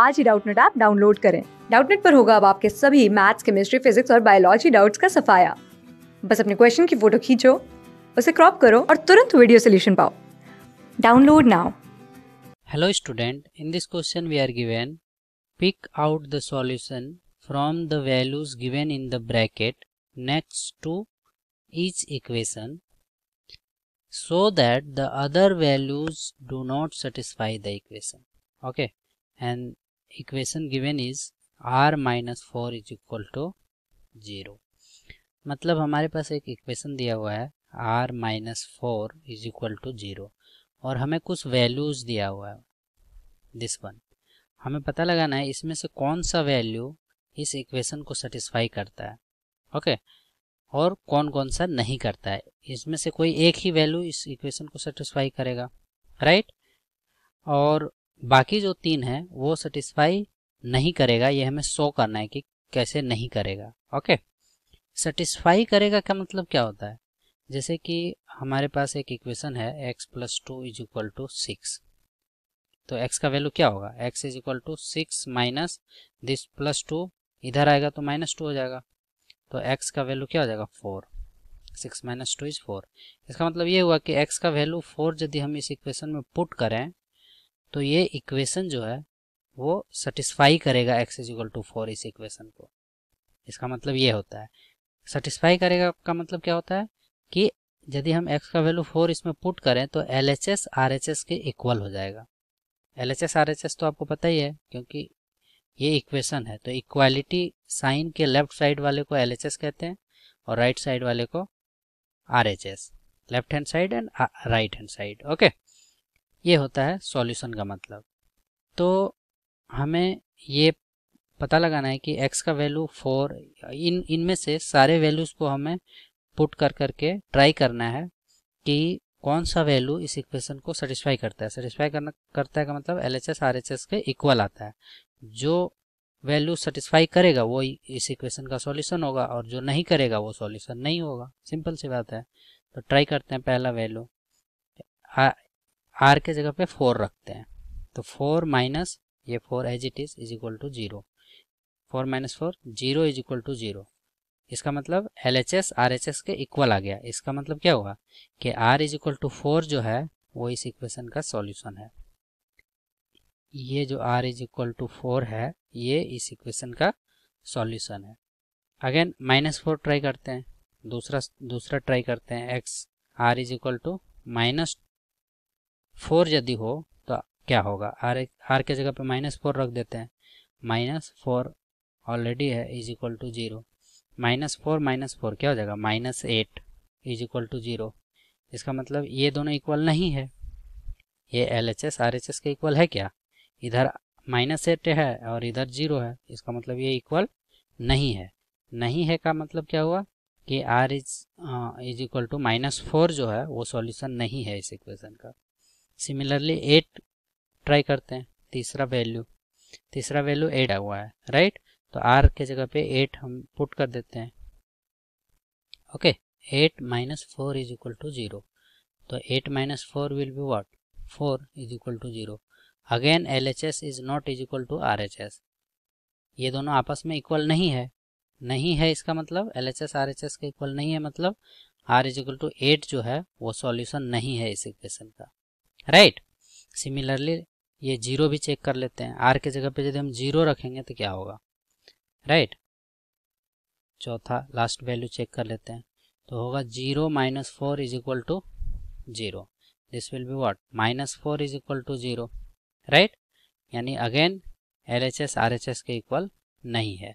आज ही Doubtnut app download करें डाउटनेट पर होगा अब आपके सभी मैथ्स केमिस्ट्री फिजिक्स और बायोलॉजी डाउट्स का सफाया बस अपने क्वेश्चन की फोटो खींचो उसे क्रॉप करो और तुरंत वीडियो सोल्यूशन पाओ download now hello student in this question we are given pick out the solution from the values given in the bracket next to each equation so that the other values do not satisfy the equation okay and equation given is R minus four is equal to zero मतलब हमारे पास एक equation दिया हुआ है R minus four is equal to zero और हमें कुछ वैल्यूज दिया हुआ है दिस वन हमें पता लगाना है इसमें से कौन सा वैल्यू इस इक्वेशन को सेटिस्फाई करता है ओके okay? और कौन कौन सा नहीं करता है इसमें से कोई एक ही वैल्यू इस इक्वेशन को सेटिस्फाई करेगा राइट right? और बाकी जो तीन है वो सेटिस्फाई नहीं करेगा ये हमें शो करना है कि कैसे नहीं करेगा ओके सेटिस्फाई करेगा का मतलब क्या होता है जैसे कि हमारे पास एक इक्वेशन है x plus two is equal to six तो x का वैल्यू क्या होगा x is equal to six minus this plus two इधर आएगा तो माइनस टू हो जाएगा तो x का वैल्यू क्या हो जाएगा four six minus two is four इसका मतलब ये हुआ कि x का वैल्यू फोर यदि हम इस इक्वेशन में पुट करें तो ये इक्वेशन जो है वो सेटिस्फाई करेगा X is equal to four इस इक्वेशन को इसका मतलब ये होता है सेटिस्फाई करेगा का मतलब क्या होता है कि यदि हम एक्स का वैल्यू फोर इसमें पुट करें तो L H S R H S के इक्वल हो जाएगा L H S R H S तो आपको पता ही है क्योंकि ये इक्वेशन है तो इक्वालिटी साइन के लेफ्ट साइड वाले को एल एच एस कहते हैं और राइट right साइड वाले को R H S left hand side and right hand side okay ये होता है सॉल्यूशन का मतलब तो हमें ये पता लगाना है कि x का वैल्यू फोर इन इनमें से सारे वैल्यूज़ को हमें पुट कर करके ट्राई करना है कि कौन सा वैल्यू इस इक्वेशन को सेटिस्फाई करता है सेटिस्फाई करना करता है का मतलब L H S R H S के इक्वल आता है जो वैल्यू सेटिस्फाई करेगा वो इस इक्वेशन का सॉल्यूशन होगा और जो नहीं करेगा वो सॉल्यूशन नहीं होगा सिंपल सी बात है तो ट्राई करते हैं पहला वैल्यू आर के जगह पे फोर रखते हैं तो फोर माइनस ये four as it is is equal to zero four minus four zero is equal to zero इसका मतलब L H S R H S के इक्वल आ गया इसका मतलब क्या हुआ कि R is equal to four जो है वो इस इक्वेशन का सॉल्यूशन है ये जो R is equal to four है ये इस इक्वेशन का सॉल्यूशन है अगेन माइनस फोर ट्राई करते हैं दूसरा दूसरा ट्राई करते हैं X R is equal to minus four यदि हो तो क्या होगा आर आर के जगह पे माइनस फोर रख देते हैं माइनस फोर ऑलरेडी है is equal to zero minus four minus four क्या हो जाएगा minus eight is equal to zero इसका मतलब ये दोनों इक्वल नहीं है ये L H S R H S के इक्वल है क्या इधर माइनस एट है और इधर जीरो है इसका मतलब ये इक्वल नहीं है नहीं है का मतलब क्या हुआ कि R is is equal to minus four जो है वो सॉल्यूशन नहीं है इस इक्वेशन का सिमिलरली एट ट्राई करते हैं तीसरा वैल्यू तीसरा वैल्यू एट आ हुआ है राइट तो आर के जगह पे एट हम पुट कर देते हैं okay eight minus four is equal to zero तो eight minus four will be what four is equal to zero again L H S is not is equal to R H S ये दोनों आपस में equal नहीं है नहीं है इसका मतलब L H S R H S का इक्वल नहीं है मतलब R is equal to eight जो है वो सॉल्यूशन नहीं है इस इक्वेशन का राइट सिमिलरली ये जीरो भी चेक कर लेते हैं आर के जगह पे यदि हम जीरो रखेंगे तो क्या होगा राइट चौथा लास्ट वैल्यू चेक कर लेते हैं तो होगा zero minus four is equal to zero this will be what minus four is equal to zero right यानी again L H S R H S के इक्वल नहीं है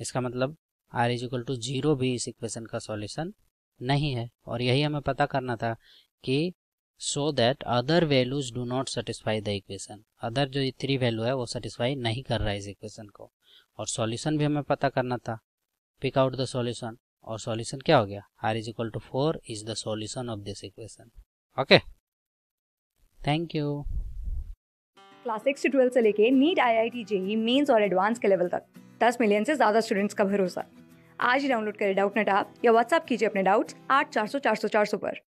इसका मतलब R is equal to zero भी इस equation का solution नहीं है और यही हमें पता करना था कि so that other values do not satisfy the equation other जो थ्री वैल्यू है वो सेटिस्फाई नहीं कर रहा है इस इक्वेशन को और सॉल्यूशन भी हमें पता करना था पिक आउट द सॉल्यूशन और सॉल्यूशन क्या हो गया R is equal to four is the solution of this equation okay thank you class six से ट्वेल्थ से लेके NEET I I T JEE Mains और एडवांस के लेवल तक दस मिलियन से ज्यादा स्टूडेंट्स का भरोसा आज ही डाउनलोड करें डाउट नेट आप या व्हाट्सअप कीजिए अपने डाउट्स आठ चार सौ चार सौ चार सौ पर